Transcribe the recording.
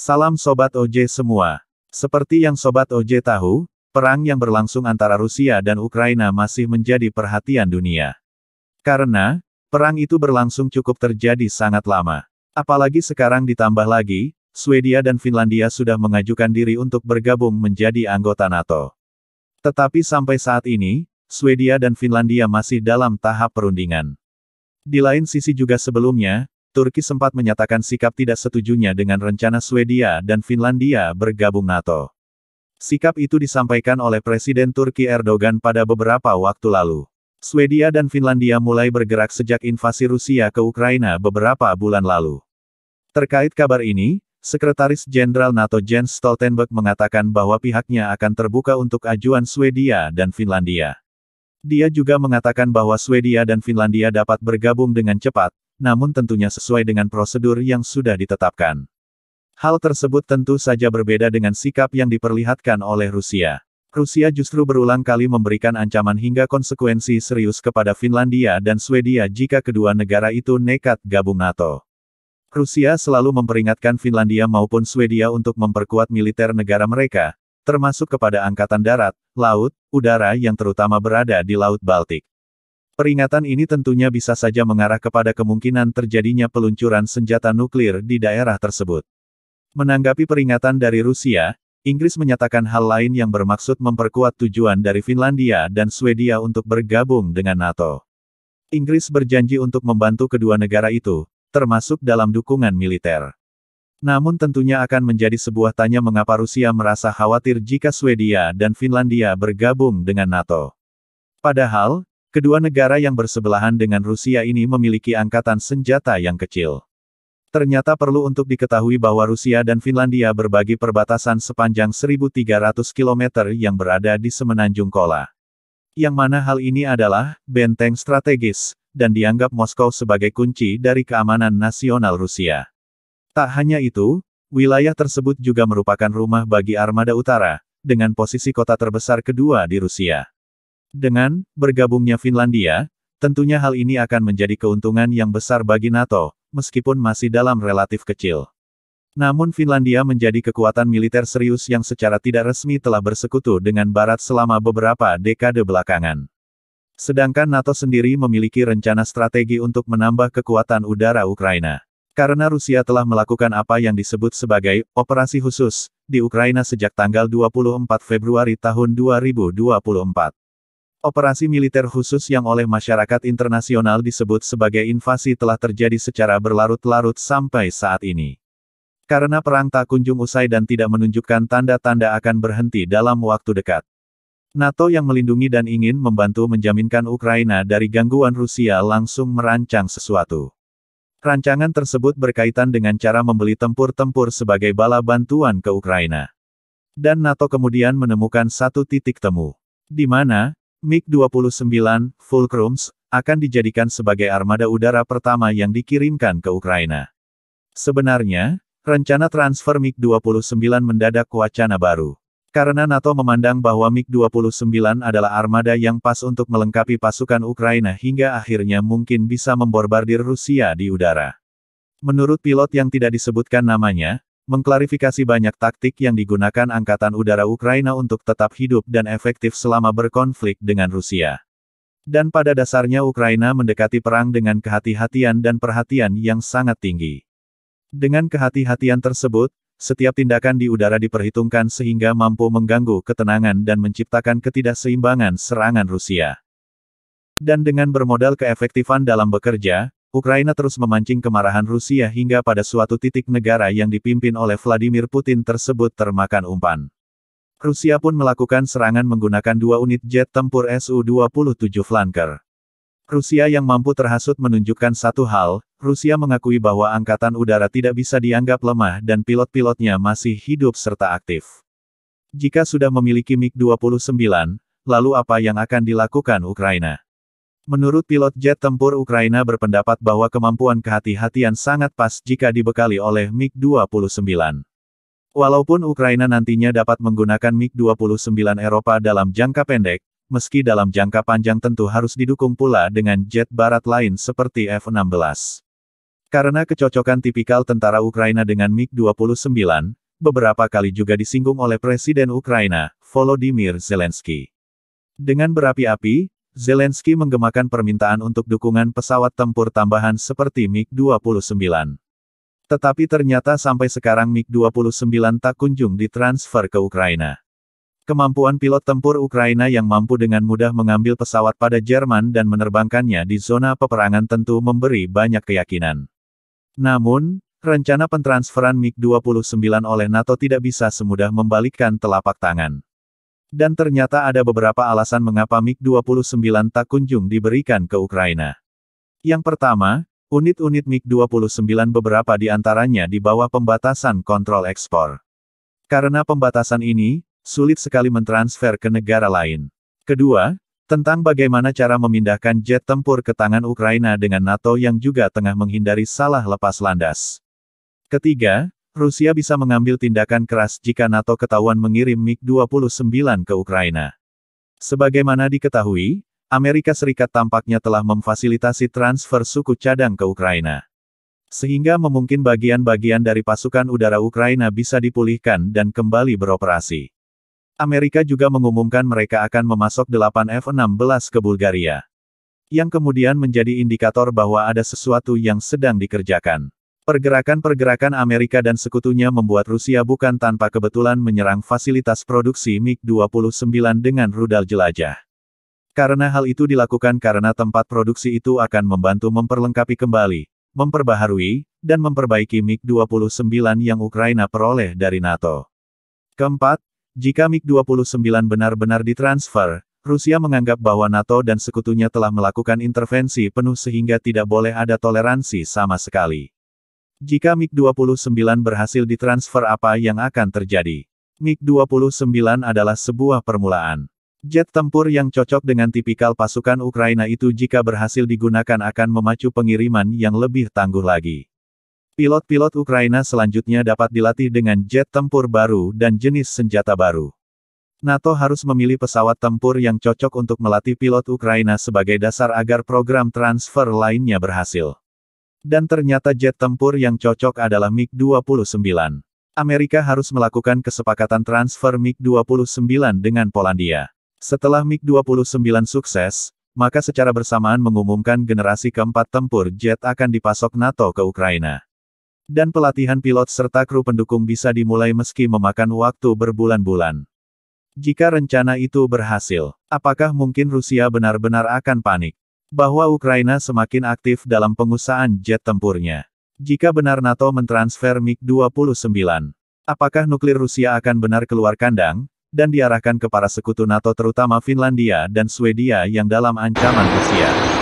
Salam Sobat OJ semua. Seperti yang Sobat OJ tahu, Perang yang berlangsung antara Rusia dan Ukraina masih menjadi perhatian dunia. Karena, perang itu berlangsung cukup terjadi sangat lama. Apalagi sekarang ditambah lagi, Swedia dan Finlandia sudah mengajukan diri untuk bergabung menjadi anggota NATO. Tetapi sampai saat ini, Swedia dan Finlandia masih dalam tahap perundingan. Di lain sisi juga sebelumnya, Turki sempat menyatakan sikap tidak setujunya dengan rencana Swedia dan Finlandia bergabung NATO. Sikap itu disampaikan oleh Presiden Turki Erdogan pada beberapa waktu lalu. Swedia dan Finlandia mulai bergerak sejak invasi Rusia ke Ukraina beberapa bulan lalu. Terkait kabar ini, Sekretaris Jenderal NATO Jens Stoltenberg mengatakan bahwa pihaknya akan terbuka untuk ajuan Swedia dan Finlandia. Dia juga mengatakan bahwa Swedia dan Finlandia dapat bergabung dengan cepat, namun tentunya sesuai dengan prosedur yang sudah ditetapkan. Hal tersebut tentu saja berbeda dengan sikap yang diperlihatkan oleh Rusia. Rusia justru berulang kali memberikan ancaman hingga konsekuensi serius kepada Finlandia dan Swedia jika kedua negara itu nekat gabung NATO. Rusia selalu memperingatkan Finlandia maupun Swedia untuk memperkuat militer negara mereka, termasuk kepada angkatan darat, laut, udara yang terutama berada di Laut Baltik. Peringatan ini tentunya bisa saja mengarah kepada kemungkinan terjadinya peluncuran senjata nuklir di daerah tersebut. Menanggapi peringatan dari Rusia, Inggris menyatakan hal lain yang bermaksud memperkuat tujuan dari Finlandia dan Swedia untuk bergabung dengan NATO. Inggris berjanji untuk membantu kedua negara itu, termasuk dalam dukungan militer. Namun tentunya akan menjadi sebuah tanya mengapa Rusia merasa khawatir jika Swedia dan Finlandia bergabung dengan NATO. Padahal, kedua negara yang bersebelahan dengan Rusia ini memiliki angkatan senjata yang kecil. Ternyata perlu untuk diketahui bahwa Rusia dan Finlandia berbagi perbatasan sepanjang 1.300 km yang berada di semenanjung Kola. Yang mana hal ini adalah benteng strategis, dan dianggap Moskow sebagai kunci dari keamanan nasional Rusia. Tak hanya itu, wilayah tersebut juga merupakan rumah bagi armada utara, dengan posisi kota terbesar kedua di Rusia. Dengan bergabungnya Finlandia, tentunya hal ini akan menjadi keuntungan yang besar bagi NATO, meskipun masih dalam relatif kecil. Namun Finlandia menjadi kekuatan militer serius yang secara tidak resmi telah bersekutu dengan Barat selama beberapa dekade belakangan. Sedangkan NATO sendiri memiliki rencana strategi untuk menambah kekuatan udara Ukraina. Karena Rusia telah melakukan apa yang disebut sebagai operasi khusus di Ukraina sejak tanggal 24 Februari tahun 2024. Operasi militer khusus yang oleh masyarakat internasional disebut sebagai invasi telah terjadi secara berlarut-larut sampai saat ini. Karena perang tak kunjung usai dan tidak menunjukkan tanda-tanda akan berhenti dalam waktu dekat. NATO yang melindungi dan ingin membantu menjaminkan Ukraina dari gangguan Rusia langsung merancang sesuatu. Rancangan tersebut berkaitan dengan cara membeli tempur-tempur sebagai bala bantuan ke Ukraina. Dan NATO kemudian menemukan satu titik temu. Di mana, MiG-29, Fulcrums, akan dijadikan sebagai armada udara pertama yang dikirimkan ke Ukraina. Sebenarnya, rencana transfer MiG-29 mendadak wacana baru. Karena NATO memandang bahwa MiG-29 adalah armada yang pas untuk melengkapi pasukan Ukraina hingga akhirnya mungkin bisa memborbardir Rusia di udara. Menurut pilot yang tidak disebutkan namanya, mengklarifikasi banyak taktik yang digunakan Angkatan Udara Ukraina untuk tetap hidup dan efektif selama berkonflik dengan Rusia. Dan pada dasarnya Ukraina mendekati perang dengan kehati-hatian dan perhatian yang sangat tinggi. Dengan kehati-hatian tersebut, setiap tindakan di udara diperhitungkan sehingga mampu mengganggu ketenangan dan menciptakan ketidakseimbangan serangan Rusia. Dan dengan bermodal keefektifan dalam bekerja, Ukraina terus memancing kemarahan Rusia hingga pada suatu titik negara yang dipimpin oleh Vladimir Putin tersebut termakan umpan. Rusia pun melakukan serangan menggunakan dua unit jet tempur Su-27 Flanker. Rusia yang mampu terhasut menunjukkan satu hal, Rusia mengakui bahwa angkatan udara tidak bisa dianggap lemah dan pilot-pilotnya masih hidup serta aktif. Jika sudah memiliki MiG-29, lalu apa yang akan dilakukan Ukraina? Menurut pilot jet tempur Ukraina berpendapat bahwa kemampuan kehati-hatian sangat pas jika dibekali oleh MiG-29. Walaupun Ukraina nantinya dapat menggunakan MiG-29 Eropa dalam jangka pendek, meski dalam jangka panjang tentu harus didukung pula dengan jet barat lain seperti F-16. Karena kecocokan tipikal tentara Ukraina dengan MiG-29, beberapa kali juga disinggung oleh Presiden Ukraina, Volodymyr Zelensky. Dengan berapi-api, Zelensky menggemakan permintaan untuk dukungan pesawat tempur tambahan seperti MiG-29. Tetapi ternyata sampai sekarang MiG-29 tak kunjung ditransfer ke Ukraina. Kemampuan pilot tempur Ukraina yang mampu dengan mudah mengambil pesawat pada Jerman dan menerbangkannya di zona peperangan tentu memberi banyak keyakinan. Namun, rencana pentransferan MiG-29 oleh NATO tidak bisa semudah membalikkan telapak tangan. Dan ternyata ada beberapa alasan mengapa MiG-29 tak kunjung diberikan ke Ukraina. Yang pertama, unit-unit MiG-29 beberapa di antaranya di bawah pembatasan kontrol ekspor. Karena pembatasan ini, sulit sekali mentransfer ke negara lain. Kedua, tentang bagaimana cara memindahkan jet tempur ke tangan Ukraina dengan NATO yang juga tengah menghindari salah lepas landas. Ketiga, Rusia bisa mengambil tindakan keras jika NATO ketahuan mengirim MiG-29 ke Ukraina. Sebagaimana diketahui, Amerika Serikat tampaknya telah memfasilitasi transfer suku cadang ke Ukraina. Sehingga memungkin bagian-bagian dari pasukan udara Ukraina bisa dipulihkan dan kembali beroperasi. Amerika juga mengumumkan mereka akan memasok 8 F-16 ke Bulgaria. Yang kemudian menjadi indikator bahwa ada sesuatu yang sedang dikerjakan. Pergerakan-pergerakan Amerika dan sekutunya membuat Rusia bukan tanpa kebetulan menyerang fasilitas produksi MiG-29 dengan rudal jelajah. Karena hal itu dilakukan karena tempat produksi itu akan membantu memperlengkapi kembali, memperbaharui, dan memperbaiki MiG-29 yang Ukraina peroleh dari NATO. Keempat, jika MiG-29 benar-benar ditransfer, Rusia menganggap bahwa NATO dan sekutunya telah melakukan intervensi penuh sehingga tidak boleh ada toleransi sama sekali. Jika MiG-29 berhasil ditransfer apa yang akan terjadi? MiG-29 adalah sebuah permulaan. Jet tempur yang cocok dengan tipikal pasukan Ukraina itu jika berhasil digunakan akan memacu pengiriman yang lebih tangguh lagi. Pilot-pilot Ukraina selanjutnya dapat dilatih dengan jet tempur baru dan jenis senjata baru. NATO harus memilih pesawat tempur yang cocok untuk melatih pilot Ukraina sebagai dasar agar program transfer lainnya berhasil. Dan ternyata jet tempur yang cocok adalah MiG-29. Amerika harus melakukan kesepakatan transfer MiG-29 dengan Polandia. Setelah MiG-29 sukses, maka secara bersamaan mengumumkan generasi keempat tempur jet akan dipasok NATO ke Ukraina. Dan pelatihan pilot serta kru pendukung bisa dimulai meski memakan waktu berbulan-bulan. Jika rencana itu berhasil, apakah mungkin Rusia benar-benar akan panik? bahwa Ukraina semakin aktif dalam pengusahaan jet tempurnya. Jika benar NATO mentransfer MiG-29, apakah nuklir Rusia akan benar keluar kandang, dan diarahkan ke para sekutu NATO terutama Finlandia dan Swedia yang dalam ancaman Rusia?